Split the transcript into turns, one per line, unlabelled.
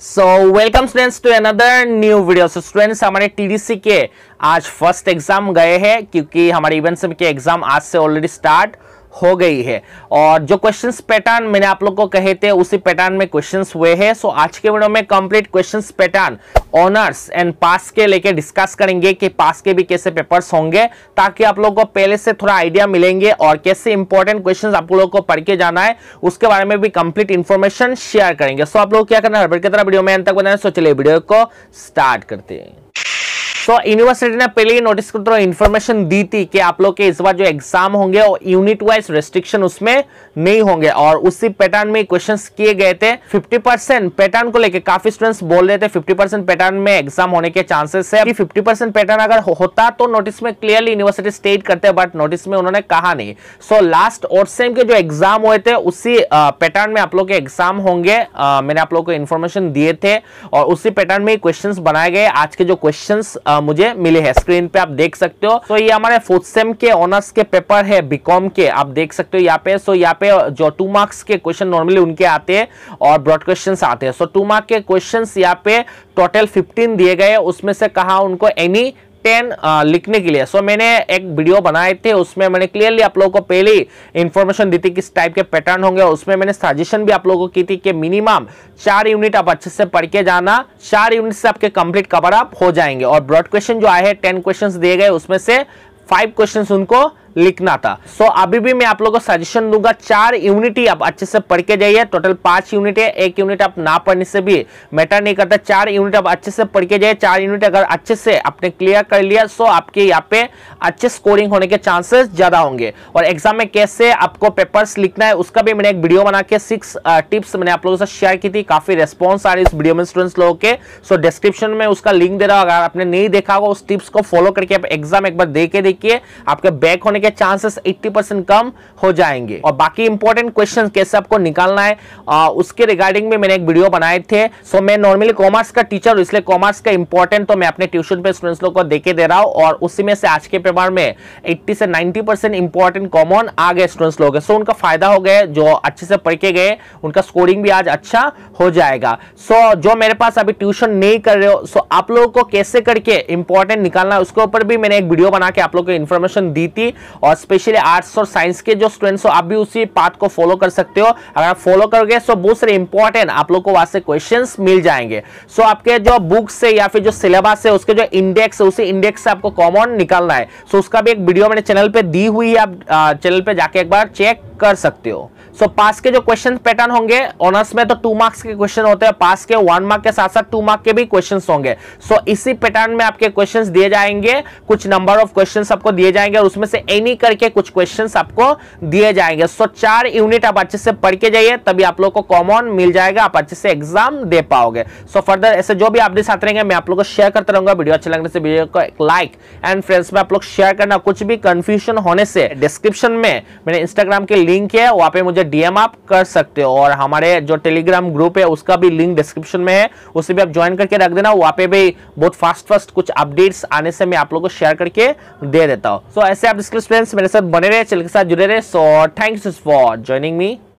so welcome students to another new video so students हमारे TDC के आज first exam गए हैं क्योंकि हमारे इवेंट्स के एग्जाम आज से ऑलरेडी स्टार्ट हो गई है और जो क्वेश्चंस पैटर्न मैंने आप लोग को कहे थे उसी पैटर्न में क्वेश्चंस हुए हैं सो आज के वीडियो में complete questions pattern honours and pass के लेके डिस्कस करेंगे कि पास के भी कैसे पेपर्स होंगे ताकि आप लोग को पहले से थोड़ा आइडिया मिलेंगे और कैसे इंपॉर्टेंट क्वेश्चन आप लोगों को पढ़ के जाना है उसके बारे में भी कंप्लीट इन्फॉर्मेशन शेयर करेंगे सो आप लोग क्या करना है तरह वीडियो में अंत तक बनाए सो चलिए वीडियो को स्टार्ट करते हैं तो यूनिवर्सिटी ने पहले ही नोटिस करते हुए इन्फॉर्मेशन दी थी कि आप लोग के इस बार जो एग्जाम होंगे वो यूनिट वाइज रेस्ट्रिक्शन उसमें नहीं होंगे और उसी पैटर्न में क्वेश्चन किए गए थे 50 परसेंट पैटर्न को लेके काफी स्टूडेंट्स बोल रहे थे 50 परसेंट पैटर्न में एग्जाम होने के चांसेस है फिफ्टी परसेंट पैटर्न अगर होता तो नोटिस में क्लियरली यूनिवर्सिटी स्टेट करते बट नोटिस में उन्होंने कहा नहीं सो लास्ट और सेम के जो एग्जाम हुए थे उसी पैटर्न में आप लोग के एग्जाम होंगे मैंने आप लोग को इन्फॉर्मेशन दिए थे और उसी पैटर्न में क्वेश्चन बनाए गए आज के जो क्वेश्चन मुझे मिले हैं स्क्रीन पे आप देख सकते हो तो ये हमारे फोर्थ सेम के ऑनर्स के पेपर है बीकॉम के आप देख सकते हो यहाँ पे सो यहाँ पे जो टू मार्क्स के क्वेश्चन नॉर्मली उनके आते हैं और ब्रॉड क्वेश्चन आते हैं सो टू मार्क के क्वेश्चन यहाँ पे टोटल फिफ्टीन दिए गए उसमें से कहा उनको एनी टेन लिखने के लिए सो so, मैंने एक वीडियो बनाए थे उसमें मैंने क्लियरली आप लोगों को पहले इन्फॉर्मेशन दी थी किस टाइप के पैटर्न होंगे उसमें मैंने सजेशन भी आप लोगों को की थी कि मिनिमम चार यूनिट आप अच्छे से पढ़ के जाना चार यूनिट से आपके कंप्लीट कवर अप हो जाएंगे और ब्रॉड क्वेश्चन जो आए हैं टेन क्वेश्चन दिए गए उसमें से फाइव क्वेश्चन उनको लिखना था सो so, अभी भी मैं आप लोगों को सजेशन दूंगा चार यूनिट ही आप अच्छे से पढ़ के जाइए टोटल पांच यूनिट है एक यूनिट आप ना पढ़ने से भी मैटर नहीं करता चार यूनिट आप अच्छे से पढ़ के जाइए चार यूनिट अगर अच्छे से आपने क्लियर कर लिया सो so आपके यहाँ पे अच्छे स्कोरिंग होने के चांसेस ज़्यादा होंगे और एग्जाम में कैसे आपको पेपर्स लिखना है उसका भी मैंने एक वीडियो बना के सिक्स टिप्स uh, मैंने आप लोगों से शेयर की थी काफ़ी रेस्पॉन्स आ रही इस वीडियो में स्टूडेंट्स लोगों के सो डिस्क्रिप्शन में उसका लिंक दे रहा हूँ अगर आपने नहीं देखा होगा उस टिप्स को फॉलो करके आप एग्जाम एक बार दे के देखिए आपके बैक होने के चांसेस 80 परसेंट कम हो जाएंगे और बाकी इंपॉर्टेंट क्वेश्चन कैसे आपको निकालना है आ, उसके रिगार्डिंग में मैंने एक वीडियो बनाए थे सो मैं नॉर्मली कॉमर्स का टीचर इसलिए कॉमर्स का इंपॉर्टेंट तो मैं अपने ट्यूशन पे स्टूडेंट्स लोग को देखे दे रहा हूँ और उसी में से आज के पेपर में एट्टी से नाइन्टी परसेंट इंपॉर्टेंट कॉमन आ गए स्टूडेंट्स लोग सो उनका फायदा हो गया जो अच्छे से पढ़ के गए उनका स्कोरिंग भी आज अच्छा हो जाएगा सो जो मेरे पास अभी ट्यूशन नहीं कर रहे हो सो आप लोगों को कैसे करके इंपॉर्टेंट निकालना उसके ऊपर भी मैंने एक वीडियो बना के आप लोग को इन्फॉर्मेशन दी थी और स्पेशली आर्ट्स और साइंस के जो स्टूडेंट्स हो आप भी उसी पार्ट को फॉलो कर सकते हो अगर आप फॉलो करोगे तो बहुत सारे इंपॉर्टेंट आप लोग को वहां से क्वेश्चन मिल जाएंगे सो आपके जो बुक्स है या फिर जो सिलेबस है उसके जो इंडेक्स है उसी इंडेक्स से आपको कॉमन निकालना है सो उसका भी एक वीडियो मैंने चैनल पर दी हुई है आप चैनल पर जाके एक बार चेक कर सकते हो सो पास के जो क्वेश्चन पैटर्न होंगे ऑनर्स में तो टू मार्क्स के क्वेश्चन होते हैं पास के वन मार्क के साथ साथ टू मार्क के भी क्वेश्चन होंगे सो इसी पैटर्न में आपके क्वेश्चन दिए जाएंगे कुछ नंबर ऑफ क्वेश्चन आपको दिए जाएंगे और उसमें से एनी करके कुछ क्वेश्चन आपको दिए जाएंगे सो चार यूनिट आप अच्छे से पढ़ के जाइए तभी आप लोग को कॉमन मिल जाएगा आप अच्छे से एग्जाम दे पाओगे सो फर्दर ऐसे जो भी अपडेट्स आते रहेंगे मैं आप लोग को शेयर करता रहूंगा वीडियो अच्छे लगने से वीडियो को एक लाइक एंड फ्रेंड्स में आप लोग शेयर करना कुछ भी कंफ्यूजन होने से डिस्क्रिप्शन में मेरे इंस्टाग्राम के लिंक है वहां पे मुझे डीएम आप कर सकते हो और हमारे जो टेलीग्राम ग्रुप है उसका भी लिंक डिस्क्रिप्शन में है उसे भी आप ज्वाइन करके रख देना वहाँ पे भी बहुत फास्ट फास्ट कुछ अपडेट्स आने से मैं आप लोगों को शेयर करके दे देता हूँ सो so, ऐसे आप डिस्क्रिप्स मेरे साथ बने रहे चल के साथ जुड़े रहे so thanks for joining me